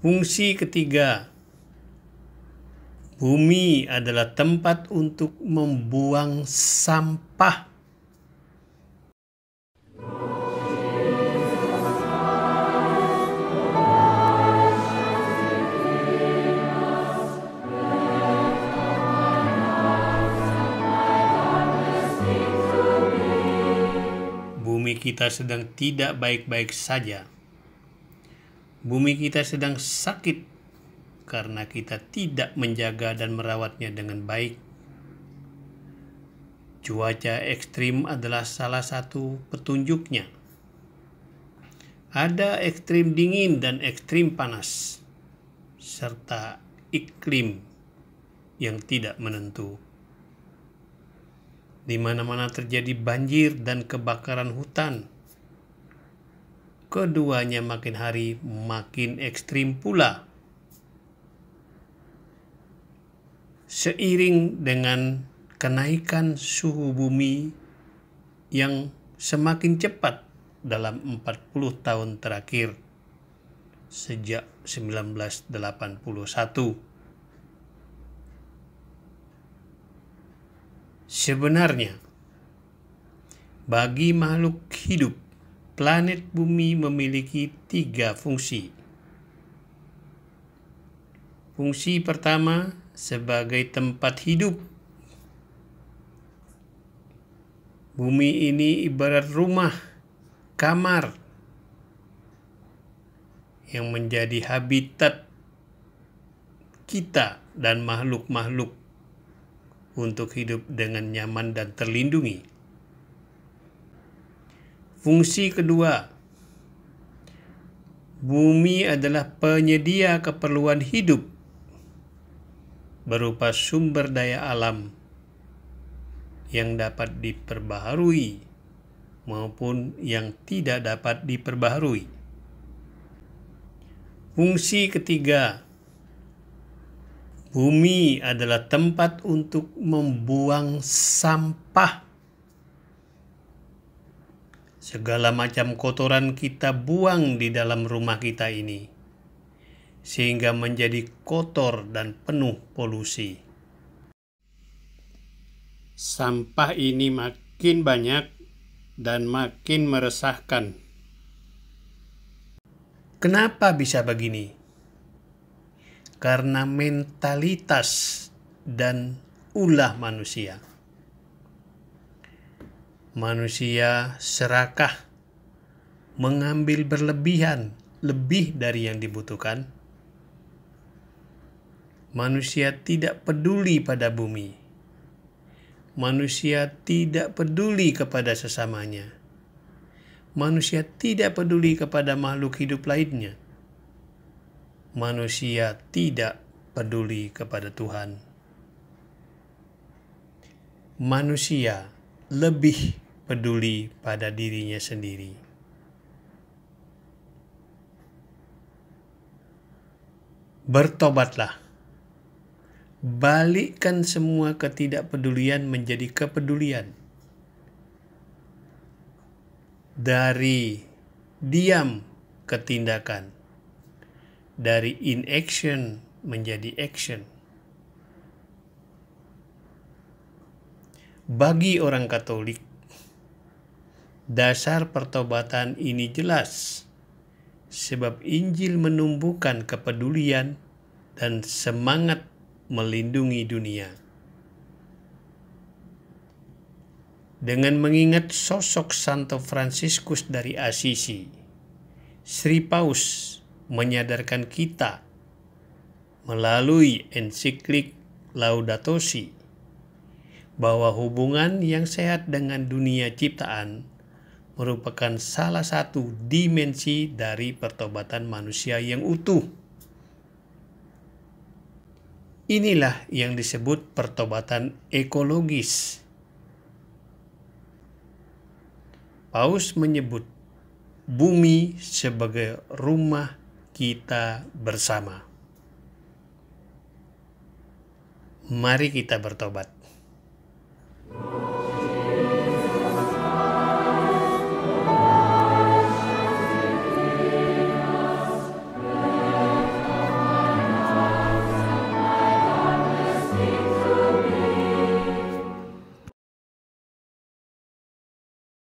Fungsi ketiga, bumi adalah tempat untuk membuang sampah. Bumi kita sedang tidak baik-baik saja. Bumi kita sedang sakit karena kita tidak menjaga dan merawatnya dengan baik. Cuaca ekstrim adalah salah satu petunjuknya. Ada ekstrim dingin dan ekstrim panas, serta iklim yang tidak menentu. Di mana-mana terjadi banjir dan kebakaran hutan keduanya makin hari makin ekstrim pula. Seiring dengan kenaikan suhu bumi yang semakin cepat dalam 40 tahun terakhir sejak 1981. Sebenarnya, bagi makhluk hidup planet bumi memiliki tiga fungsi. Fungsi pertama sebagai tempat hidup. Bumi ini ibarat rumah, kamar yang menjadi habitat kita dan makhluk-makhluk untuk hidup dengan nyaman dan terlindungi. Fungsi kedua, bumi adalah penyedia keperluan hidup berupa sumber daya alam yang dapat diperbaharui maupun yang tidak dapat diperbaharui. Fungsi ketiga, bumi adalah tempat untuk membuang sampah Segala macam kotoran kita buang di dalam rumah kita ini, sehingga menjadi kotor dan penuh polusi. Sampah ini makin banyak dan makin meresahkan. Kenapa bisa begini? Karena mentalitas dan ulah manusia manusia serakah mengambil berlebihan lebih dari yang dibutuhkan. Manusia tidak peduli pada bumi. Manusia tidak peduli kepada sesamanya. Manusia tidak peduli kepada makhluk hidup lainnya. Manusia tidak peduli kepada Tuhan. Manusia lebih peduli pada dirinya sendiri. Bertobatlah. Balikkan semua ketidakpedulian menjadi kepedulian. Dari diam ke tindakan. Dari inaction menjadi action. bagi orang Katolik. Dasar pertobatan ini jelas, sebab Injil menumbuhkan kepedulian dan semangat melindungi dunia. Dengan mengingat sosok Santo Fransiskus dari Assisi, Sri Paus menyadarkan kita melalui ensiklik Laudato Si' bahwa hubungan yang sehat dengan dunia ciptaan merupakan salah satu dimensi dari pertobatan manusia yang utuh. Inilah yang disebut pertobatan ekologis. Paus menyebut bumi sebagai rumah kita bersama. Mari kita bertobat.